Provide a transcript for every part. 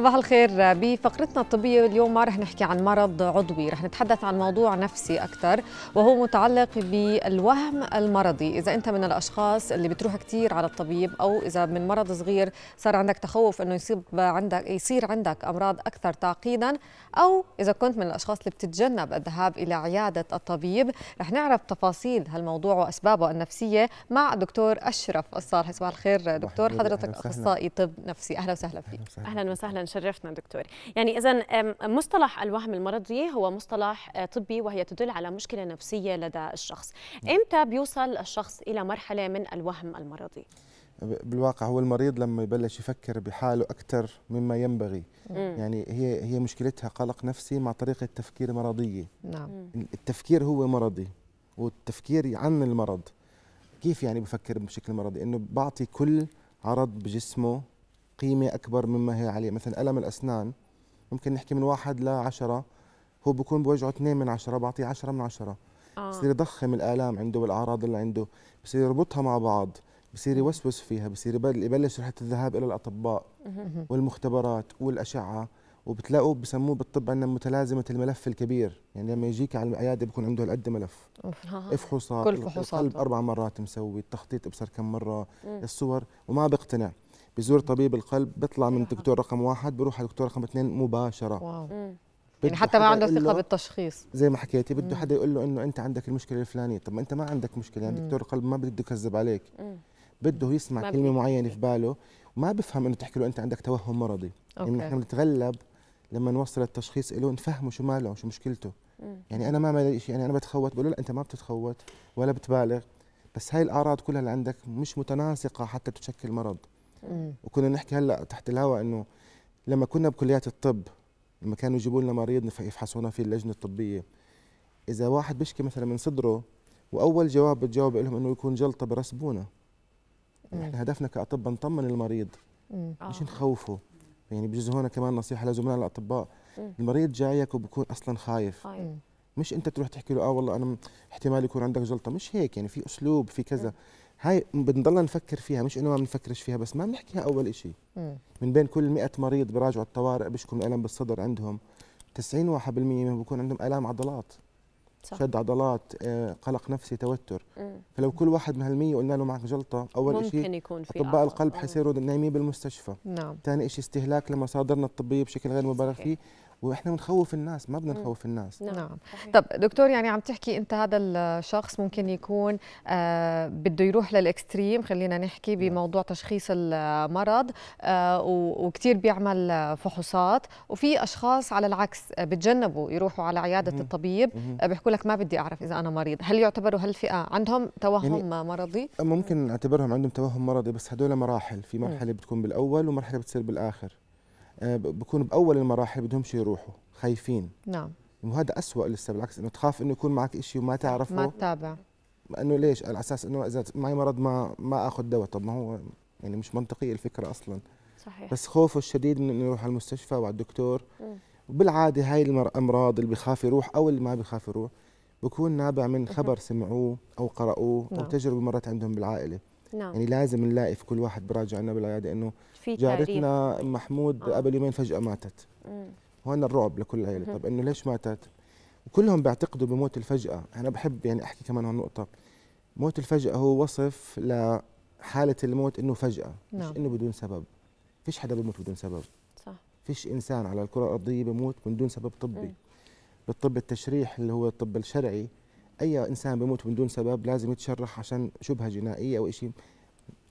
صباح الخير بفقرتنا الطبية اليوم ما رح نحكي عن مرض عضوي رح نتحدث عن موضوع نفسي أكثر وهو متعلق بالوهم المرضي إذا أنت من الأشخاص اللي بتروح كثير على الطبيب أو إذا من مرض صغير صار عندك تخوف أنه يصيب عندك يصير عندك أمراض أكثر تعقيدا أو إذا كنت من الأشخاص اللي بتتجنب الذهاب إلى عيادة الطبيب رح نعرف تفاصيل هالموضوع وأسبابه النفسية مع دكتور أشرف الصالح صباح الخير دكتور حضرتك أخصائي طب نفسي أهلا وسهلا فيك أهلا وسهلا شرفتنا دكتور يعني إذا مصطلح الوهم المرضي هو مصطلح آه، طبي وهي تدل على مشكلة نفسية لدى الشخص نعم. إمتى بيوصل الشخص إلى مرحلة من الوهم المرضي؟ بالواقع هو المريض لما يبلش يفكر بحاله اكثر مما ينبغي مم. يعني هي هي مشكلتها قلق نفسي مع طريقه تفكير مرضيه نعم التفكير هو مرضي والتفكير عن المرض كيف يعني بفكر بشكل مرضي انه بعطي كل عرض بجسمه قيمه اكبر مما هي عليه مثلا الم الاسنان ممكن نحكي من واحد لعشرة هو بكون بوجعه اثنين من عشرة بعطيه عشرة من عشرة آه. بصير يضخم الآلام عنده والأعراض اللي عنده بصير يربطها مع بعض بصير يوسوس فيها بصير يبلش رحلة الذهاب إلى الأطباء والمختبرات والأشعة وبتلاقوا بسموه بالطب عندنا متلازمة الملف الكبير يعني لما يجيك على العيادة بيكون عنده هالقد ملف افحوصات كل فحوصات القلب أربع مرات مسوي التخطيط أبصر كم مرة الصور وما بيقتنع بزور طبيب القلب بيطلع من دكتور رقم واحد بروح على دكتور رقم اثنين مباشره واو. يعني حتى ما عنده ثقه بالتشخيص زي ما حكيتي بده حدا يقول له انه انت عندك المشكله الفلانيه طب ما انت ما عندك مشكله يعني دكتور القلب ما بده يكذب عليك بده يسمع كلمه معينه في باله ما بفهم انه تحكي له انت عندك توهم مرضي يعني أوكي. يعني نحن بنتغلب لما نوصل التشخيص له نفهمه شو ماله شو مشكلته يعني انا ما مالي شيء يعني انا بتخوت بقول له لا انت ما بتتخوت ولا بتبالغ بس هاي الاعراض كلها اللي عندك مش متناسقه حتى تشكل مرض وكنا نحكي هلا تحت الهواء انه لما كنا بكليات الطب لما كانوا يجيبوا لنا مريض يفحصونا في اللجنه الطبيه اذا واحد بيشكي مثلا من صدره واول جواب بتجاوب لهم انه يكون جلطه برسبونا احنا هدفنا كاطباء نطمن المريض مش آه. نخوفه يعني بجوز هون كمان نصيحه لزملائنا الاطباء المريض جايك وبكون اصلا خايف مش انت تروح تحكي له اه والله انا احتمال يكون عندك جلطه مش هيك يعني في اسلوب في كذا هاي بنضل نفكر فيها مش انه ما بنفكرش فيها بس ما بنحكيها اول شيء من بين كل 100 مريض براجعوا الطوارئ بيشكوا من الم بالصدر عندهم 90 91% منهم بيكون عندهم الام عضلات صح. شد عضلات آه، قلق نفسي توتر مم. فلو كل واحد من هال100 قلنا له معك جلطه اول شيء ممكن يكون في اطباء القلب حيصيروا نايمين بالمستشفى نعم ثاني شيء استهلاك لمصادرنا الطبيه بشكل غير مبالغ فيه واحنا بنخوف الناس ما بدنا نخوف الناس نعم, نعم. طب دكتور يعني عم تحكي انت هذا الشخص ممكن يكون آه بده يروح للاكستريم خلينا نحكي نعم. بموضوع تشخيص المرض آه وكثير بيعمل فحوصات وفي اشخاص على العكس آه، بتجنبوا يروحوا على عياده الطبيب آه، بيحكوا بيقول لك ما بدي اعرف اذا انا مريض هل يعتبروا هالفئه عندهم توهم يعني مرضي ممكن نعتبرهم عندهم توهم مرضي بس هدول مراحل في مرحله بتكون بالاول ومرحله بتصير بالاخر آه، بكون باول المراحل بدهمش يروحوا خايفين نعم وهذا أسوأ لسه بالعكس انه تخاف انه يكون معك شيء وما تعرفه ما تتابع انه ليش على اساس انه اذا معي مرض ما ما اخذ دواء طب ما هو يعني مش منطقيه الفكره اصلا صحيح بس خوفه الشديد من انه يروح على المستشفى وعلى الدكتور وبالعاده هاي الامراض اللي بخاف يروح او اللي ما بخاف يروح بكون نابع من خبر سمعوه او قرأوه نعم. او تجربه مرت عندهم بالعائله نعم. يعني لازم نلاقي في كل واحد براجع عنا بالعياده انه جارتنا ام محمود آه. قبل يومين فجاه ماتت مم. هون الرعب لكل العائلة طب انه ليش ماتت وكلهم بيعتقدوا بموت الفجاه انا بحب يعني احكي كمان عن نقطه موت الفجاه هو وصف لحاله الموت انه فجاه نعم. مش انه بدون سبب فيش حدا بيموت بدون سبب فيش انسان على الكره الارضيه بموت من دون سبب طبي إيه. بالطب التشريح اللي هو الطب الشرعي اي انسان بموت من دون سبب لازم يتشرح عشان شبهه جنائيه او شيء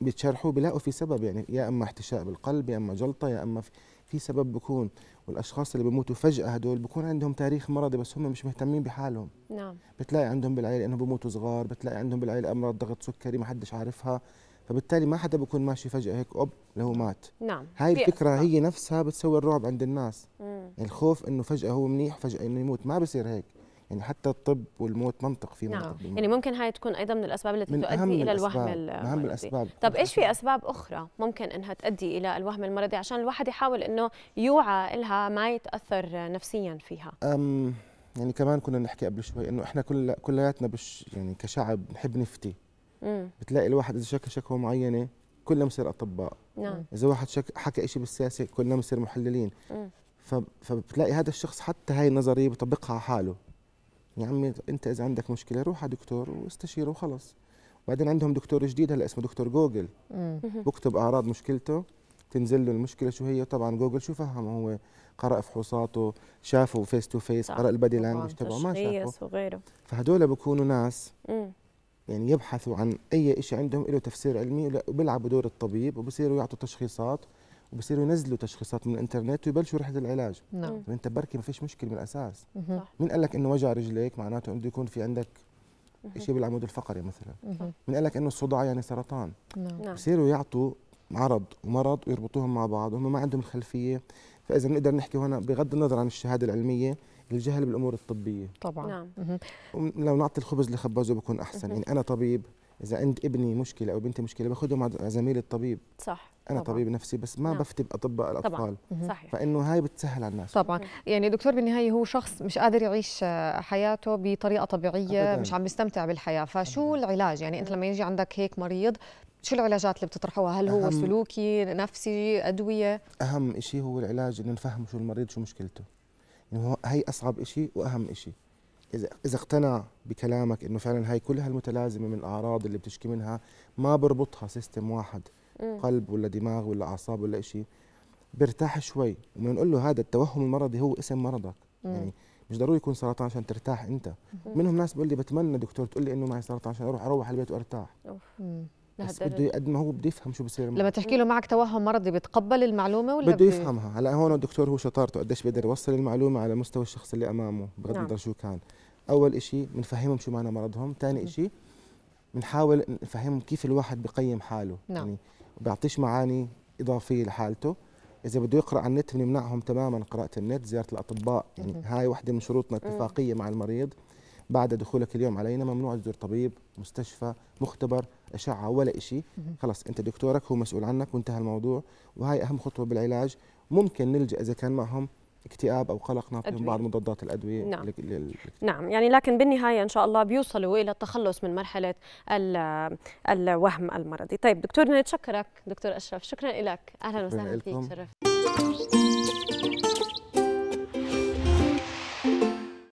بيتشرحوا بيلاقوا في سبب يعني يا اما احتشاء بالقلب يا اما جلطه يا اما في سبب بكون والاشخاص اللي بيموتوا فجاه هدول بكون عندهم تاريخ مرضي بس هم مش مهتمين بحالهم نعم بتلاقي عندهم بالعيله انهم بموتوا صغار بتلاقي عندهم بالعيله امراض ضغط سكري ما حدش عارفها فبالتالي ما حدا بيكون ماشي فجاه هيك اوب لو مات نعم هاي الفكره بيقف. نعم. هي نفسها بتسوي الرعب عند الناس مم. الخوف انه فجاه هو منيح فجاه انه يموت ما بصير هيك يعني حتى الطب والموت منطق في نعم منطق يعني ممكن هاي تكون ايضا من الاسباب التي من تؤدي الى الوهم المرضي اهم الاسباب طب ايش في اسباب اخرى ممكن انها تؤدي الى الوهم المرضي عشان الواحد يحاول انه يوعى لها ما يتاثر نفسيا فيها أم يعني كمان كنا نحكي قبل شوي انه احنا كل كلياتنا بش يعني كشعب بنحب نفتي بتلاقي الواحد اذا شكى شكوى معينه كلنا بنصير اطباء نعم اذا واحد شك حكى شيء بالسياسه كلنا بنصير محللين مم. فبتلاقي هذا الشخص حتى هاي النظريه بيطبقها على حاله يا عمي انت اذا عندك مشكله روح على دكتور واستشيره وخلص بعدين عندهم دكتور جديد هلا اسمه دكتور جوجل بكتب اعراض مشكلته تنزل له المشكله شو هي طبعا جوجل شو فهمه هو قرا فحوصاته شافه فيس تو فيس قرا البادي لانجوج تبعه ما شافه وغيره فهدول بكونوا ناس مم. يعني يبحثوا عن اي شيء عندهم له تفسير علمي وبيلعبوا دور الطبيب وبصيروا يعطوا تشخيصات وبصيروا ينزلوا تشخيصات من الانترنت ويبلشوا رحله العلاج نعم طيب انت بركي ما فيش مشكله من الاساس صح. مين قال لك انه وجع رجليك معناته انه يكون في عندك شيء بالعمود الفقري مثلا مين قال لك انه الصداع يعني سرطان نعم. نعم بصيروا يعطوا عرض ومرض ويربطوهم مع بعض وهم ما عندهم الخلفيه فاذا بنقدر نحكي هنا بغض النظر عن الشهاده العلميه الجهل بالامور الطبيه طبعا نعم لو نعطي الخبز لخبازه بكون احسن يعني انا طبيب اذا عند ابني مشكله او بنتي مشكله باخذه مع زميلي الطبيب صح انا طبعا. طبيب نفسي بس ما نعم. بفتي باطباء الاطفال طبعا. صحيح. فانه هاي بتسهل على الناس طبعا يعني دكتور بالنهايه هو شخص مش قادر يعيش آه، حياته بطريقه طبيعيه أبداً. مش عم يستمتع بالحياه فشو أبداً. العلاج يعني انت لما يجي عندك هيك مريض شو العلاجات اللي بتطرحوها هل هو سلوكي نفسي ادويه اهم شيء هو العلاج انه نفهم شو المريض شو مشكلته انه هي اصعب شيء واهم شيء اذا اذا اقتنع بكلامك انه فعلا هاي كلها المتلازمه من الاعراض اللي بتشكي منها ما بربطها سيستم واحد قلب ولا دماغ ولا اعصاب ولا شيء برتاح شوي وبنقول نقول له هذا التوهم المرضي هو اسم مرضك يعني مش ضروري يكون سرطان عشان ترتاح انت منهم ناس بيقول لي بتمنى دكتور تقول لي انه معي سرطان عشان اروح اروح على البيت وارتاح أوف. بس بده قد ما هو بده يفهم شو بصير لما تحكي له معك توهم مرضي بتقبل المعلومه ولا بده يفهمها هلا هون الدكتور هو شطارته قديش بيقدر يوصل المعلومه على مستوى الشخص اللي امامه بغض نعم. النظر نعم. شو كان اول شيء بنفهمهم شو معنى مرضهم ثاني شيء بنحاول نفهمهم كيف الواحد بقيم حاله نعم. يعني بيعطيش معاني اضافيه لحالته اذا بده يقرا على النت بنمنعهم تماما قراءه النت زياره الاطباء يعني هاي وحده من شروطنا اتفاقيه مع المريض بعد دخولك اليوم علينا ممنوع تزور طبيب مستشفى مختبر اشعه ولا شيء خلاص انت دكتورك هو مسؤول عنك وانتهى الموضوع وهي اهم خطوه بالعلاج ممكن نلجا اذا كان معهم اكتئاب او قلق نعطيهم بعض مضادات الادويه نعم. لل... نعم يعني لكن بالنهايه ان شاء الله بيوصلوا الى التخلص من مرحله ال... الوهم المرضي طيب دكتور نتشكرك دكتور اشرف شكرا لك اهلا وسهلا فيك شرفت